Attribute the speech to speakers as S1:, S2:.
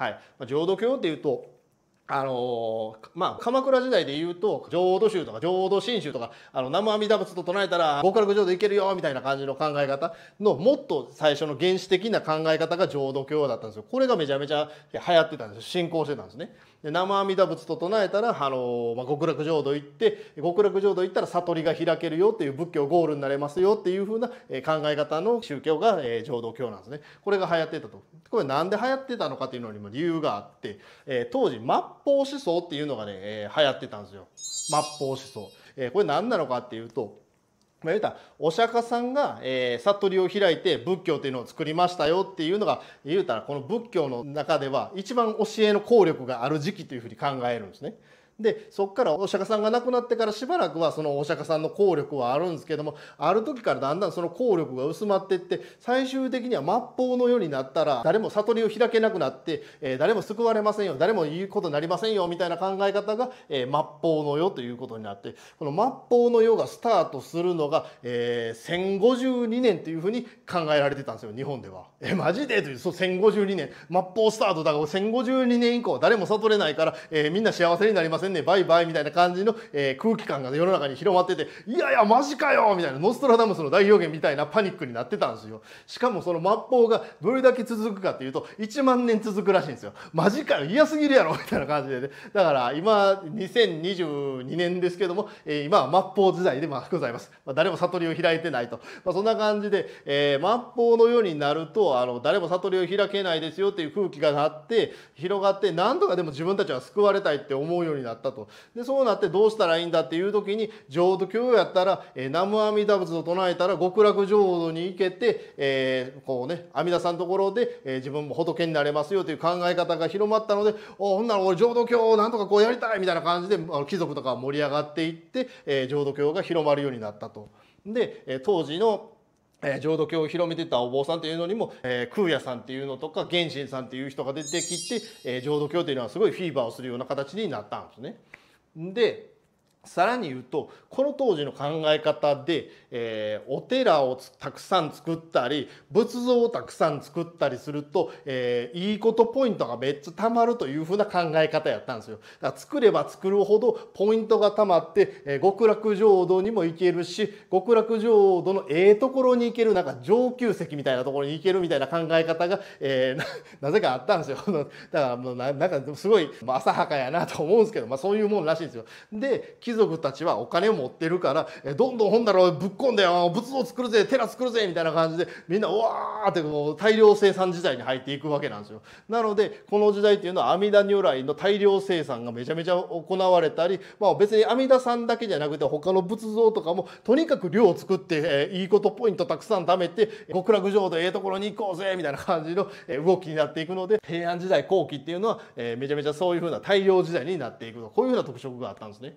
S1: はい、浄土教っていうとあのー、まあ、鎌倉時代で言うと、浄土宗とか浄土真宗とか、あの、南無阿弥陀仏と唱えたら、極楽浄土いけるよみたいな感じの考え方の、もっと最初の原始的な考え方が浄土教だったんですよ。これがめちゃめちゃ流行ってたんですよ。信仰してたんですね。で、南無阿弥陀仏と唱えたら、あのー、まあ、極楽浄土行って、極楽浄土行ったら悟りが開けるよっていう仏教ゴールになれますよっていうふうな考え方の宗教が、えー、浄土教なんですね。これが流行ってたと。これなんで流行ってたのかっていうのにも理由があって、えー、当時、マップ法思想っていうのがね、えー、流行ってたんですよ。末法思想。えー、これ何なのかっていうと、まあ、言うたらお釈迦さんが、えー、悟りを開いて仏教というのを作りましたよっていうのが言うたらこの仏教の中では一番教えの効力がある時期というふうに考えるんですね。でそっからお釈迦さんが亡くなってからしばらくはそのお釈迦さんの効力はあるんですけどもある時からだんだんその効力が薄まっていって最終的には末法の世になったら誰も悟りを開けなくなって、えー、誰も救われませんよ誰も言うことになりませんよみたいな考え方が、えー、末法の世ということになってこの末法の世がスタートするのが、えー、1052年というふうに考えられてたんですよ日本では。えマジでというそう1052年末法スタートだから1052年以降誰も悟れないから、えみんな幸せになりませんんねバイバイみたいな感じの、えー、空気感が世の中に広まってていやいやマジかよみたいなノストラダムスの代表言みたいなパニックになってたんですよしかもその末法がどれだけ続くかっていうと1万年続くらしいんですよマジかよ嫌すぎるやろみたいな感じでねだから今2022年ですけども、えー、今は末法時代でまあございます、まあ、誰も悟りを開いてないと、まあ、そんな感じで、えー、末法のようになるとあの誰も悟りを開けないですよっていう空気がなって広がってなんとかでも自分たちは救われたいって思うようになってったとでそうなってどうしたらいいんだっていう時に浄土教やったら「えー、南無阿弥陀仏」を唱えたら極楽浄土に行けて、えー、こうね阿弥陀さんのところで、えー、自分も仏になれますよという考え方が広まったので「おほんなら俺浄土教をなんとかこうやりたい」みたいな感じで貴族とか盛り上がっていって、えー、浄土教が広まるようになったと。で、えー、当時のえー、浄土教を広めてたお坊さんというのにも、えー、空也さんっていうのとか源信さんっていう人が出てきて、えー、浄土教というのはすごいフィーバーをするような形になったんですね。でさらに言うとこの当時の考え方で、えー、お寺をたくさん作ったり仏像をたくさん作ったりすると、えー、いいことポイントがめっちゃたまるというふうな考え方やったんですよ。だから作れば作るほどポイントがたまって、えー、極楽浄土にも行けるし極楽浄土のええところに行けるなんか上級席みたいなところに行けるみたいな考え方が、えー、な ぜかあったんですよ。だからもうなんかすごい浅はかやなと思うんですけど、まあ、そういうもんらしいんですよ。で貴族たちはお金を持ってるからどんどん本棚をぶっ込んで仏像作るぜ寺作るぜみたいな感じでみんなわーってこう大量生産時代に入っていくわけなんですよ。なのでこの時代っていうのは阿弥陀如来の大量生産がめちゃめちゃ行われたり、まあ、別に阿弥陀さんだけじゃなくて他の仏像とかもとにかく量を作って、えいいことポイントたくさん貯めて極楽浄土ええところに行こうぜみたいな感じの動きになっていくので平安時代後期っていうのは、えめちゃめちゃそういうふうな大量時代になっていくこういうふうな特色があったんですね。